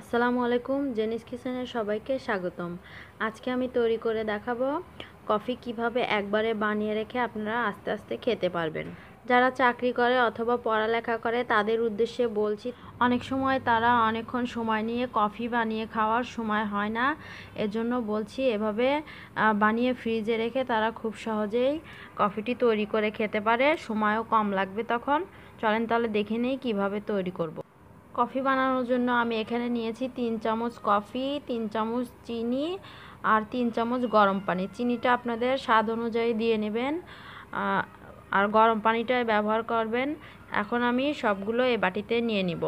আসসালামু আলাইকুম জেনিস কিচেনের সবাইকে স্বাগতম আজকে আমি তৈরি করে দেখাবো কফি কিভাবে একবারে বানিয়ে রেখে আপনারা আস্তে আস্তে খেতে পারবেন যারা চাকরি করে অথবা পড়ালেখা করে তাদের উদ্দেশ্যে বলছি অনেক সময় তারা অনেকক্ষণ সময় নিয়ে কফি বানিয়ে খাওয়ার সময় হয় না এজন্য বলছি এভাবে বানিয়ে ফ্রিজে রেখে তারা খুব সহজেই কফিটি তৈরি করে খেতে পারে সময়ও কম লাগবে তখন চলেন তাহলে দেখে নেই কীভাবে তৈরি করব। কফি বানানোর জন্য আমি এখানে নিয়েছি তিন চামচ কফি তিন চামচ চিনি আর তিন চামচ গরম পানি চিনিটা আপনাদের স্বাদ অনুযায়ী দিয়ে নেবেন আর গরম পানিটাই ব্যবহার করবেন এখন আমি সবগুলো এ বাটিতে নিয়ে নিব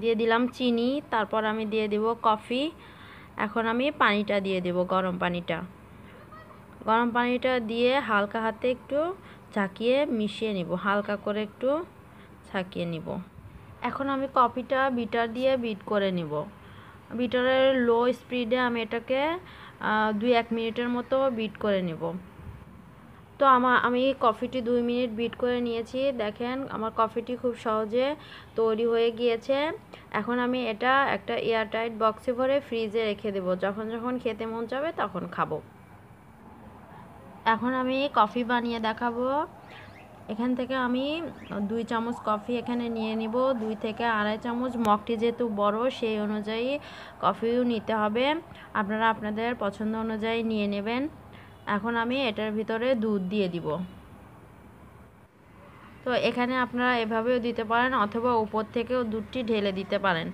দিয়ে দিলাম চিনি তারপর আমি দিয়ে দেব কফি এখন আমি পানিটা দিয়ে দেব গরম পানিটা গরম পানিটা দিয়ে হালকা হাতে একটু ঝাঁকিয়ে মিশিয়ে নিব হালকা করে একটু ঝাঁকিয়ে নিব এখন আমি কফিটা বিটার দিয়ে বিট করে নিব বিটারের লো স্পিডে আমি এটাকে দুই এক মিনিটের মতো বিট করে নিব তো আমার আমি কফিটি দুই মিনিট বিট করে নিয়েছি দেখেন আমার কফিটি খুব সহজে তৈরি হয়ে গিয়েছে এখন আমি এটা একটা এয়ারটাইট বক্সে ভরে ফ্রিজে রেখে দেব যখন যখন খেতে মন যাবে তখন খাবো এখন আমি কফি বানিয়ে দেখাবো এখান থেকে আমি দুই চামচ কফি এখানে নিয়ে নিব দুই থেকে আড়াই চামচ মগটি যেহেতু বড় সেই অনুযায়ী কফিও নিতে হবে আপনারা আপনাদের পছন্দ অনুযায়ী নিয়ে নেবেন এখন আমি এটার ভিতরে দুধ দিয়ে দিব তো এখানে আপনারা এভাবেও দিতে পারেন অথবা উপর থেকেও দুধটি ঢেলে দিতে পারেন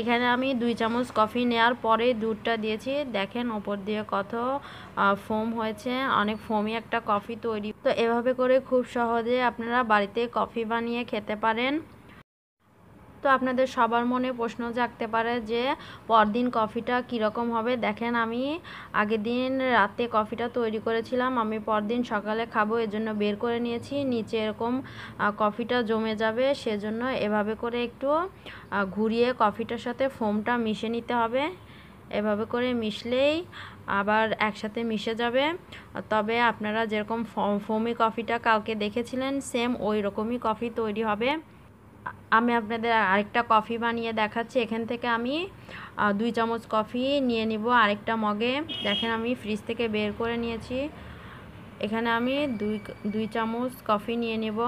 এখানে আমি দুই চামচ কফি নেওয়ার পরে দুধটা দিয়েছি দেখেন ওপর দিয়ে কত ফোম হয়েছে অনেক ফোমই একটা কফি তৈরি তো এভাবে করে খুব সহজে আপনারা বাড়িতে কফি বানিয়ে খেতে পারেন তো আপনাদের সবার মনে প্রশ্ন জাগতে পারে যে পরদিন কফিটা কীরকম হবে দেখেন আমি আগের দিন রাতে কফিটা তৈরি করেছিলাম আমি পরদিন সকালে খাবো এজন্য বের করে নিয়েছি নিচে এরকম কফিটা জমে যাবে সেজন্য এভাবে করে একটু ঘুরিয়ে কফিটার সাথে ফোমটা মিশে নিতে হবে এভাবে করে মিশলেই আবার একসাথে মিশে যাবে তবে আপনারা যেরকম ফোমি কফিটা কাউকে দেখেছিলেন সেম ওই রকমই কফি তৈরি হবে আমি আপনাদের আরেকটা কফি বানিয়ে দেখাচ্ছি এখান থেকে আমি দুই চামচ কফি নিয়ে নিব আরেকটা মগে দেখেন আমি ফ্রিজ থেকে বের করে নিয়েছি এখানে আমি দুই দুই চামচ কফি নিয়ে নিব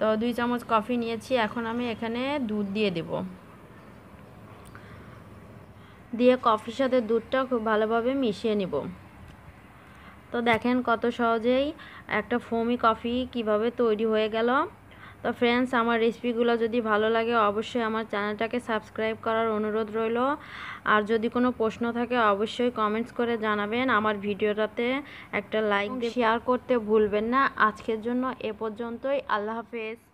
তো দুই চামচ কফি নিয়েছি এখন আমি এখানে দুধ দিয়ে দেব দিয়ে কফির সাথে দুধটা খুব ভালোভাবে মিশিয়ে নিব তো দেখেন কত সহজেই একটা ফোমি কফি কিভাবে তৈরি হয়ে গেল তো ফ্রেন্ডস আমার রেসিপিগুলো যদি ভালো লাগে অবশ্যই আমার চ্যানেলটাকে সাবস্ক্রাইব করার অনুরোধ রইল আর যদি কোনো প্রশ্ন থাকে অবশ্যই কমেন্টস করে জানাবেন আমার ভিডিওটাতে একটা লাইক শেয়ার করতে ভুলবেন না আজকের জন্য এ পর্যন্তই আল্লাহ হাফেজ